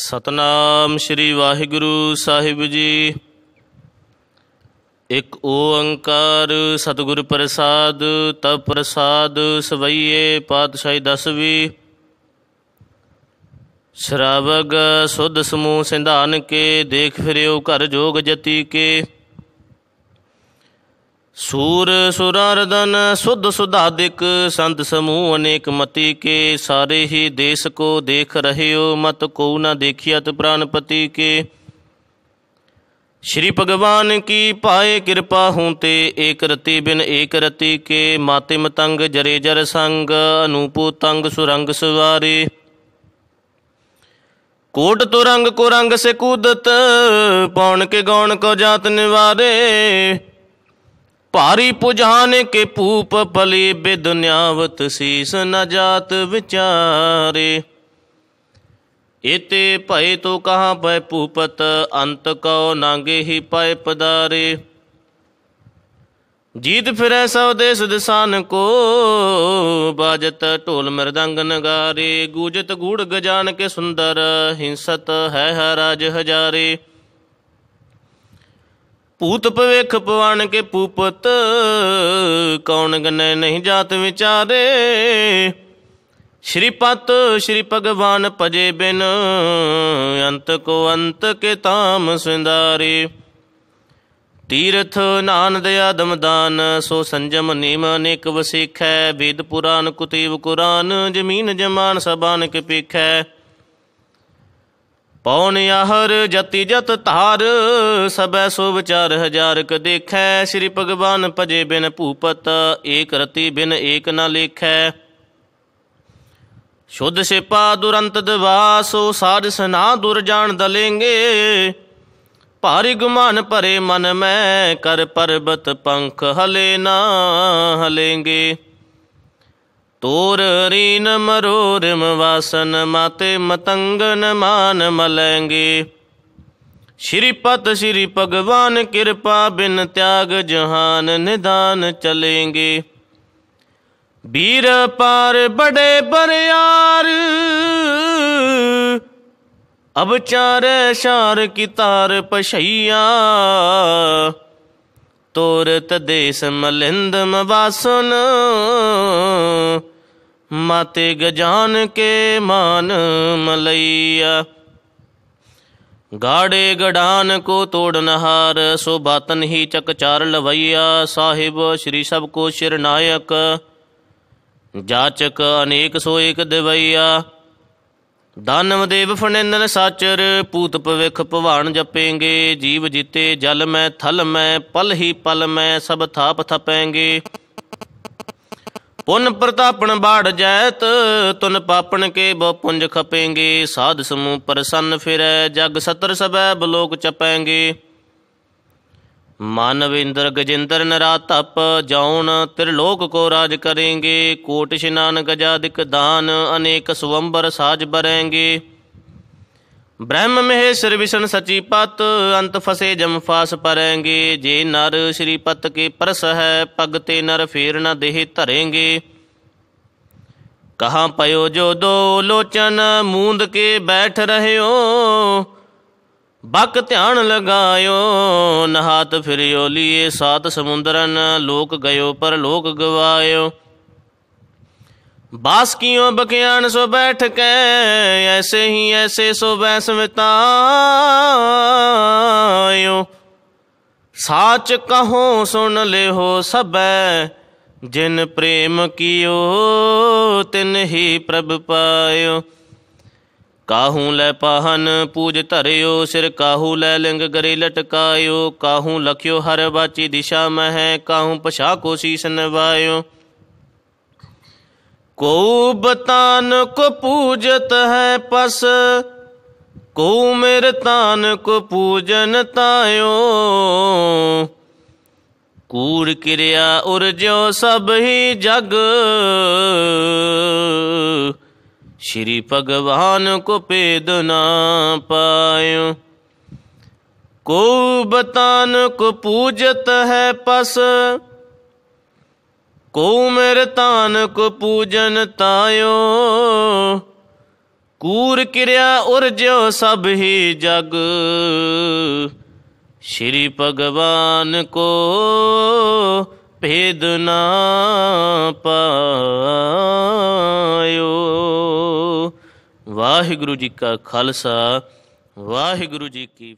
ਸਤਨਾਮ ਸ੍ਰੀ ਵਾਹਿਗੁਰੂ ਸਾਹਿਬ ਜੀ ਇਕ ਓੰਕਾਰ ਸਤਿਗੁਰ ਪ੍ਰਸਾਦ ਤਬ ਪ੍ਰਸਾਦ ਸਵਈਏ ਪਾਤਸ਼ਾਹੀ ਦਸਵੀਂ ਸ਼ਰਾਵਗ ਸੁਧ ਸਮੂਹ ਸਿੰਧਾਨ ਕੇ ਦੇਖ ਫਿਰਿਓ ਘਰ ਜੋਗ ਜਤੀ ਕੇ ਸੂਰ ਸੁਰਾਰਦਨ ਸੁਧ ਸੁਧਾਦਿਕ ਸੰਤ ਸਮੂਹ ਅਨੇਕ ਮਤੀ ਕੇ ਸਾਰੇ ਹੀ ਦੇਸ ਕੋ ਦੇਖ ਰਹਿਓ ਮਤ ਕੋ ਨਾ ਦੇਖਿਆਤ ਪ੍ਰਾਨਪਤੀ ਕੇ श्री भगवान की पाए कृपा हूँ ते एक रति बिन एक रति के मातिम तंग जरे जर संग अनूपो तंग सुरंग सवारे कोट तुरंग कुरंग से कूदत पौन के गौण को जात निवारे ਭਾਰੀ ਪੁਜਾਨ ਕੇ ਪੂਪ ਪਲੇ ਬਿਦਨਿਆਵਤ ਸੀਸ ਨ ਜਾਤ ਵਿਚਾਰੇ ਇਤੇ ਭਏ ਤੋ ਕਹਾ ਭੈ ਪੂਪਤ ਅੰਤ ਕਉ ਨਾਂਗੇ ਹੀ ਪਏ ਪਦਾਰੇ ਜੀਤ ਫਿਰੈ ਸਭ ਦੇਸ ਦਿਸਾਨ ਕੋ ਬਾਜਤ ਢੋਲ ਮਰਦੰਗ ਨਗਾਰੇ ਗੂਜਤ ਗੂੜ ਗਜਾਨ ਕੇ ਸੁੰਦਰ ਹਿੰਸਤ ਹੈ ਰਾਜ ਹਜ਼ਾਰੇ ਭੂਤ ਭਵੇਖ ਪਵਣ ਕੇ ਪੂਪਤ ਕੌਣ ਗਨੈ ਨਹੀਂ ਜਾਤ ਵਿਚਾਰੇ ਸ਼੍ਰੀ ਪਤ ਸ਼੍ਰੀ ਭਗਵਾਨ ਪਜੇ ਬਿਨ ਅੰਤ ਕੋ ਅੰਤ ਕੇ ਤਾਮ ਸਿੰਦਾਰੇ ਤੀਰਥ ਨਾਨ ਦੇ ਆਦਮ ਦਾਨ ਸੋ ਸੰਜਮ ਨੀਮ ਅਨੇਕ ਵਸੇਖੈ ਵੇਦ ਪੁਰਾਨ ਕੁਤੀਬ ਕੁਰਾਨ ਜਮੀਨ ਜਮਾਨ ਸਬਾਨ ਕੇ ਪੇਖੈ ਪੌਣ ਆਹਰ ਜਤੀ ਜਤ ਧਾਰ ਸਬੈ ਸੋ ਵਿਚਾਰ ਹਜ਼ਾਰ ਕ ਦੇਖੈ ਸ੍ਰੀ ਭਗਵਾਨ ਭਜੇ ਬਿਨ ਭੂਪਤ ਏਕ ਰਤੀ ਬਿਨ ਏਕ ਨ ਲੇਖੈ ਸ਼ੁੱਧ ਸਿਪਾ ਦੁਰੰਤ ਦਵਾਸੋ ਸਾਧ ਸਨਾ ਦੁਰ ਜਾਣ ਦਲੇਂਗੇ ਭਾਰੀ ਗੁਮਾਨ ਭਰੇ ਮਨ ਮੈਂ ਕਰ ਪਰਬਤ ਪੰਖ ਹਲੇ ਨਾ ਹਲੇਂਗੇ ਤੋਰ ਰੀਨ ਮਰੋ ਰਿਮ ਵਾਸਨ ਮਾਤੇ ਮਤੰਗਨ ਮਾਨ ਮਲੈਂਗੇ ਸ਼੍ਰੀ ਪਤ ਸ਼੍ਰੀ ਭਗਵਾਨ ਕਿਰਪਾ ਬਿਨ ਤਿਆਗ ਜਹਾਨ ਨਿਦਾਨ ਚਲेंगे ਬੀਰ ਪਾਰ ਬੜੇ ਬਰਿਆਰ ਅਬ ਚਾਰੇ ਸ਼ਾਰ ਕੀ ਤਾਰ ਪਸ਼ਈਆ ਤੋਰਤ ਦੇਸ ਮਲਿੰਦ ਮਵਾਸਨ ਮਤ ਗਜਾਨ ਕੇ ਮਾਨ ਮਲਈਆ ਗਾੜੇ ਗੜਾਨ ਕੋ ਤੋੜਨ ਹਾਰ ਸੋ ਬਾਤਨ ਹੀ ਚੱਕ ਚਾਰ ਲਵਈਆ ਸਾਹਿਬ ਸ੍ਰੀ ਸਭ ਕੋ ਸਿਰ ਨਾਇਕ ਜਾਚਕ ਅਨੇਕ ਸੋ ਏਕ ਦਿਵਈਆ ਦਾਨਵ ਦੇਵ ਫਣਿੰਦਨ ਸਾਚਰ ਪੂਤ ਭਵਿਖ ਭਵਾਨ ਜਪੇਂਗੇ ਜੀਵ ਜੀਤੇ ਜਲ ਮੈਂ ਥਲ ਮੈਂ ਪਲ ਹੀ ਪਲ ਮੈਂ ਸਭ ਥਾਪ ਥਪੈਂਗੇ ਪੁਨ ਪ੍ਰਤਾਪਣ ਬਾੜ ਜੈਤ ਤੁਨ ਪਾਪਣ ਕੇ ਬਹੁ ਪੁੰਜ ਖਪੇਂਗੇ ਸਾਧ ਸਮੂਹ ਪ੍ਰਸੰਨ ਫਿਰੈ ਜਗ ਸਤਰ ਸਭੈ ਬਲੋਕ ਚਪੈਂਗੇ ਮਾਨਵਿੰਦਰ ਗਜਿੰਦਰ ਨਰਾ ਤਪ ਜਾਉਣ ਜੌਣ ਲੋਕ ਕੋ ਰਾਜ ਕਰੇਂਗੇ ਕੋਟ ਸ਼ਨਾਨ ਗਜਾਦਿਕ ਦਾਨ ਅਨੇਕ ਸੁਵੰਬਰ ਸਾਜ ਬਰੇਂਗੇ ਬ੍ਰਹਮ ਮਹਿ ਸਰਵਿਸ਼ਨ ਸਚੀ ਪਤ ਅੰਤ ਫਸੇ ਜਮ ਫਾਸ ਪਰੈਂਗੇ ਜੇ ਨਰ ਸ੍ਰੀ ਪਤ ਕੇ ਪਰਸ ਹੈ ਪਗ ਤੇ ਨਰ ਫੇਰ ਨ ਦੇਹ ਧਰੇਂਗੇ ਕਹਾਂ ਪਇਓ ਜੋ ਦੋ ਲੋਚਨ ਮੂੰਦ ਕੇ ਬੈਠ ਰਹਿਓ ਬਕ ਧਿਆਨ ਲਗਾਇਓ ਨਹਾਤ ਫਿਰਿਓ ਲੀਏ ਸਾਤ ਸਮੁੰਦਰਨ ਲੋਕ ਗਇਓ ਪਰ ਲੋਕ ਗਵਾਇਓ बासकियों बकियान सो बैठ के ऐसे ही ऐसे सो बैस मितायो साच कहो सुन ले हो सब जिन प्रेम कियो तिन ही प्रभ पायो ਕਾਹੂ ਲੈ ਪਹਨ ਪੂਜ ਧਰਿਓ ਸਿਰ ਕਾਹੂ ਲੈ ਲਿੰਗ ਗਰੇ ਲਟਕਾਇਓ ਕਾਹੂ ਲਖਿਓ ਹਰ ਬਾਚੀ ਦਿਸ਼ਾ ਮਹਿ ਕਾਹੂ ਪਛਾ ਕੋ ਸੀਸ ਨਵਾਇਓ ਕੋ ਬਤਾਨ ਕੋ ਪੂਜਤ ਹੈ ਪਸ ਕੋ ਮੇਰ ਤਾਨ ਕੋ ਪੂਜਨ ਤਾਇਓ ਕੂੜ ਕਿਰਿਆ ਉਰਜੋ ਸਭ ਹੀ ਜਗ ਸ਼੍ਰੀ ਭਗਵਾਨ ਕੋ ਭੇਦ ਨਾ ਪਾਇਓ ਕੋ ਬਤਾਨ ਕੋ ਪੂਜਤ ਹੈ ਪਸ ਕੋ ਮੇਰ ਤਾਨ ਕੋ ਪੂਜਨ ਤਾਇਓ ਕੂਰ ਕਿਰਿਆ ਉਰਜਿਓ ਸਭ ਹੀ ਜਗ ਸ਼੍ਰੀ ਭਗਵਾਨ ਕੋ ਭੇਦ ਨਾ ਪਾਇਓ ਵਾਹਿਗੁਰੂ ਜੀ ਕਾ ਖਾਲਸਾ ਵਾਹਿਗੁਰੂ ਜੀ ਕੀ